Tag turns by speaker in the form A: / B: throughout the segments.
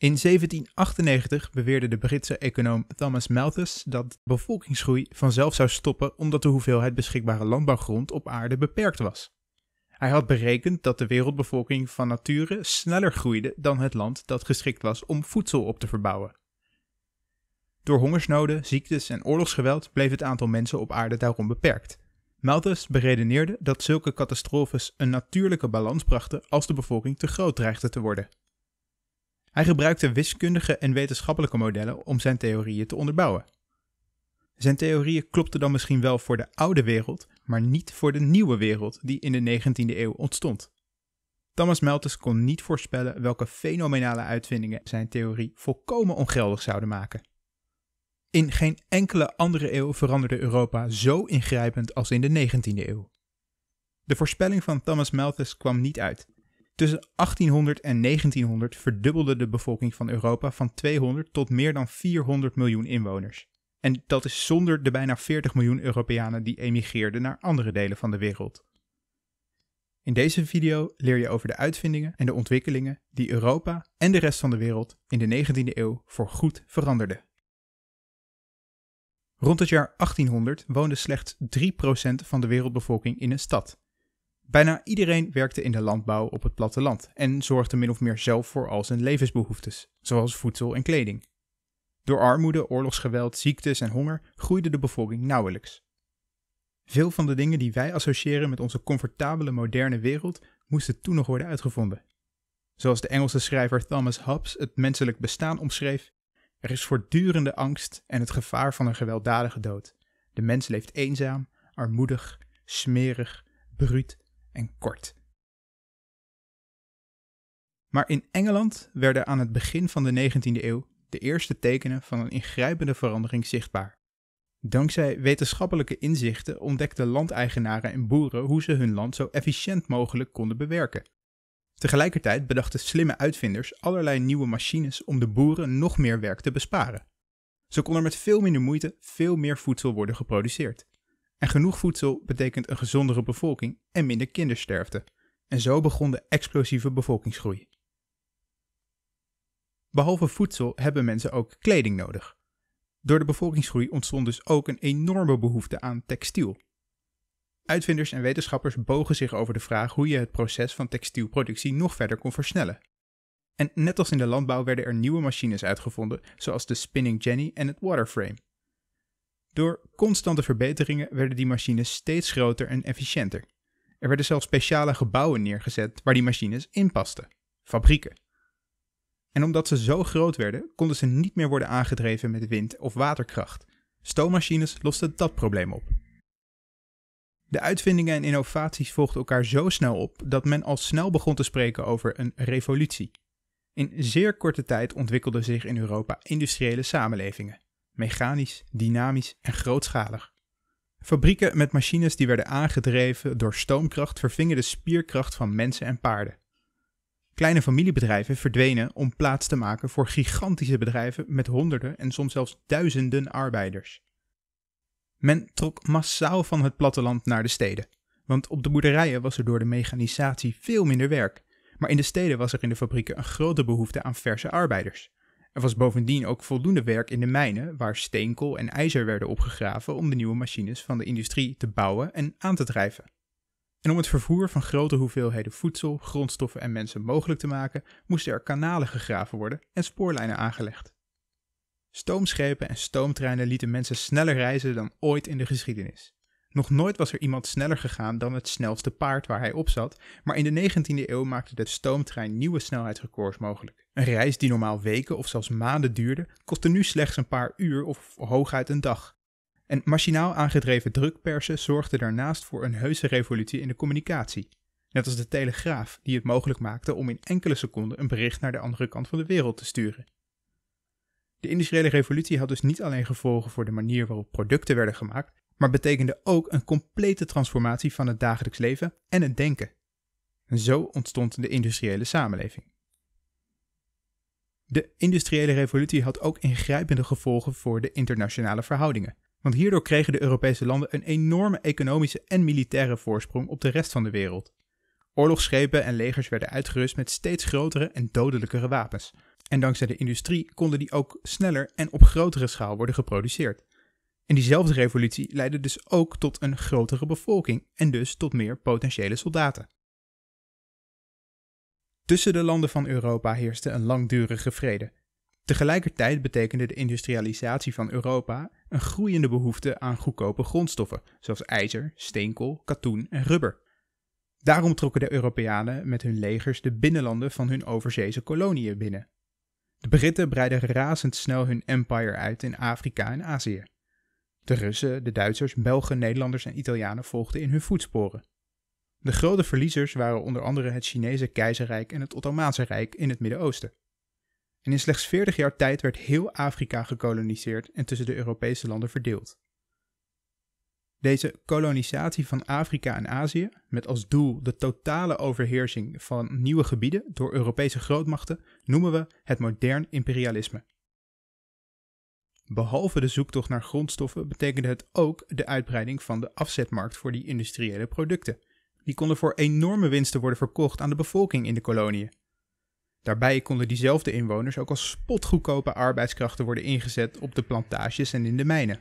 A: In 1798 beweerde de Britse econoom Thomas Malthus dat bevolkingsgroei vanzelf zou stoppen omdat de hoeveelheid beschikbare landbouwgrond op aarde beperkt was. Hij had berekend dat de wereldbevolking van nature sneller groeide dan het land dat geschikt was om voedsel op te verbouwen. Door hongersnoden, ziektes en oorlogsgeweld bleef het aantal mensen op aarde daarom beperkt. Malthus beredeneerde dat zulke catastrofes een natuurlijke balans brachten als de bevolking te groot dreigde te worden. Hij gebruikte wiskundige en wetenschappelijke modellen om zijn theorieën te onderbouwen. Zijn theorieën klopten dan misschien wel voor de oude wereld, maar niet voor de nieuwe wereld die in de 19e eeuw ontstond. Thomas Malthus kon niet voorspellen welke fenomenale uitvindingen zijn theorie volkomen ongeldig zouden maken. In geen enkele andere eeuw veranderde Europa zo ingrijpend als in de 19e eeuw. De voorspelling van Thomas Malthus kwam niet uit Tussen 1800 en 1900 verdubbelde de bevolking van Europa van 200 tot meer dan 400 miljoen inwoners. En dat is zonder de bijna 40 miljoen Europeanen die emigreerden naar andere delen van de wereld. In deze video leer je over de uitvindingen en de ontwikkelingen die Europa en de rest van de wereld in de 19e eeuw voorgoed veranderden. Rond het jaar 1800 woonde slechts 3% van de wereldbevolking in een stad Bijna iedereen werkte in de landbouw op het platteland en zorgde min of meer zelf voor al zijn levensbehoeftes, zoals voedsel en kleding. Door armoede, oorlogsgeweld, ziektes en honger groeide de bevolking nauwelijks. Veel van de dingen die wij associëren met onze comfortabele moderne wereld moesten toen nog worden uitgevonden. Zoals de Engelse schrijver Thomas Hobbes het menselijk bestaan omschreef: er is voortdurende angst en het gevaar van een gewelddadige dood. De mens leeft eenzaam, armoedig, smerig, bruut en kort. Maar in Engeland werden aan het begin van de 19e eeuw de eerste tekenen van een ingrijpende verandering zichtbaar. Dankzij wetenschappelijke inzichten ontdekten landeigenaren en boeren hoe ze hun land zo efficiënt mogelijk konden bewerken. Tegelijkertijd bedachten slimme uitvinders allerlei nieuwe machines om de boeren nog meer werk te besparen. Zo kon er met veel minder moeite veel meer voedsel worden geproduceerd. En genoeg voedsel betekent een gezondere bevolking en minder kindersterfte. En zo begon de explosieve bevolkingsgroei. Behalve voedsel hebben mensen ook kleding nodig. Door de bevolkingsgroei ontstond dus ook een enorme behoefte aan textiel. Uitvinders en wetenschappers bogen zich over de vraag hoe je het proces van textielproductie nog verder kon versnellen. En net als in de landbouw werden er nieuwe machines uitgevonden, zoals de spinning jenny en het waterframe. Door constante verbeteringen werden die machines steeds groter en efficiënter. Er werden zelfs speciale gebouwen neergezet waar die machines in pasten: fabrieken. En omdat ze zo groot werden, konden ze niet meer worden aangedreven met wind- of waterkracht. Stoommachines losten dat probleem op. De uitvindingen en innovaties volgden elkaar zo snel op dat men al snel begon te spreken over een revolutie. In zeer korte tijd ontwikkelden zich in Europa industriële samenlevingen mechanisch, dynamisch en grootschalig. Fabrieken met machines die werden aangedreven door stoomkracht vervingen de spierkracht van mensen en paarden. Kleine familiebedrijven verdwenen om plaats te maken voor gigantische bedrijven met honderden en soms zelfs duizenden arbeiders. Men trok massaal van het platteland naar de steden, want op de boerderijen was er door de mechanisatie veel minder werk, maar in de steden was er in de fabrieken een grote behoefte aan verse arbeiders. Er was bovendien ook voldoende werk in de mijnen, waar steenkool en ijzer werden opgegraven om de nieuwe machines van de industrie te bouwen en aan te drijven. En om het vervoer van grote hoeveelheden voedsel, grondstoffen en mensen mogelijk te maken, moesten er kanalen gegraven worden en spoorlijnen aangelegd. Stoomschepen en stoomtreinen lieten mensen sneller reizen dan ooit in de geschiedenis. Nog nooit was er iemand sneller gegaan dan het snelste paard waar hij op zat, maar in de 19e eeuw maakte de stoomtrein nieuwe snelheidsrecords mogelijk. Een reis die normaal weken of zelfs maanden duurde, kostte nu slechts een paar uur of hooguit een dag. En machinaal aangedreven drukpersen zorgden daarnaast voor een heuse revolutie in de communicatie. Net als de telegraaf, die het mogelijk maakte om in enkele seconden een bericht naar de andere kant van de wereld te sturen. De industriële revolutie had dus niet alleen gevolgen voor de manier waarop producten werden gemaakt, maar betekende ook een complete transformatie van het dagelijks leven en het denken. En zo ontstond de industriële samenleving. De industriële revolutie had ook ingrijpende gevolgen voor de internationale verhoudingen, want hierdoor kregen de Europese landen een enorme economische en militaire voorsprong op de rest van de wereld. Oorlogsschepen en legers werden uitgerust met steeds grotere en dodelijkere wapens. En dankzij de industrie konden die ook sneller en op grotere schaal worden geproduceerd. En diezelfde revolutie leidde dus ook tot een grotere bevolking en dus tot meer potentiële soldaten. Tussen de landen van Europa heerste een langdurige vrede. Tegelijkertijd betekende de industrialisatie van Europa een groeiende behoefte aan goedkope grondstoffen, zoals ijzer, steenkool, katoen en rubber. Daarom trokken de Europeanen met hun legers de binnenlanden van hun overzeese koloniën binnen. De Britten breidden razendsnel hun empire uit in Afrika en Azië. De Russen, de Duitsers, Belgen, Nederlanders en Italianen volgden in hun voetsporen. De grote verliezers waren onder andere het Chinese keizerrijk en het Ottomaanse Rijk in het Midden-Oosten. En in slechts 40 jaar tijd werd heel Afrika gekoloniseerd en tussen de Europese landen verdeeld. Deze kolonisatie van Afrika en Azië, met als doel de totale overheersing van nieuwe gebieden door Europese grootmachten, noemen we het modern imperialisme. Behalve de zoektocht naar grondstoffen betekende het ook de uitbreiding van de afzetmarkt voor die industriële producten. Die konden voor enorme winsten worden verkocht aan de bevolking in de koloniën. Daarbij konden diezelfde inwoners ook als spotgoedkope arbeidskrachten worden ingezet op de plantages en in de mijnen.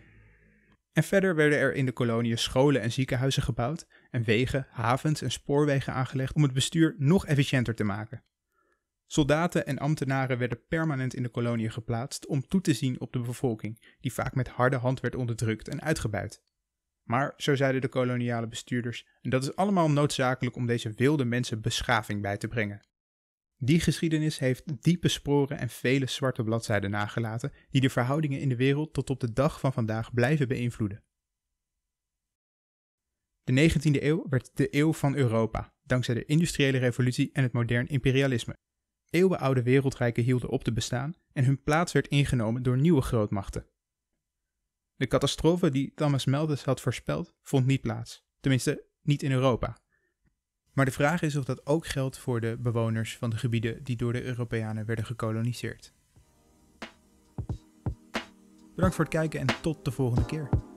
A: En verder werden er in de koloniën scholen en ziekenhuizen gebouwd en wegen, havens en spoorwegen aangelegd om het bestuur nog efficiënter te maken. Soldaten en ambtenaren werden permanent in de koloniën geplaatst om toe te zien op de bevolking, die vaak met harde hand werd onderdrukt en uitgebuit. Maar, zo zeiden de koloniale bestuurders, en dat is allemaal noodzakelijk om deze wilde mensen beschaving bij te brengen. Die geschiedenis heeft diepe sporen en vele zwarte bladzijden nagelaten, die de verhoudingen in de wereld tot op de dag van vandaag blijven beïnvloeden. De 19e eeuw werd de eeuw van Europa, dankzij de industriële revolutie en het modern imperialisme. Eeuwenoude wereldrijken hielden op te bestaan en hun plaats werd ingenomen door nieuwe grootmachten. De catastrofe die Thomas Meldes had voorspeld, vond niet plaats, tenminste niet in Europa. Maar de vraag is of dat ook geldt voor de bewoners van de gebieden die door de Europeanen werden gekoloniseerd. Bedankt voor het kijken en tot de volgende keer.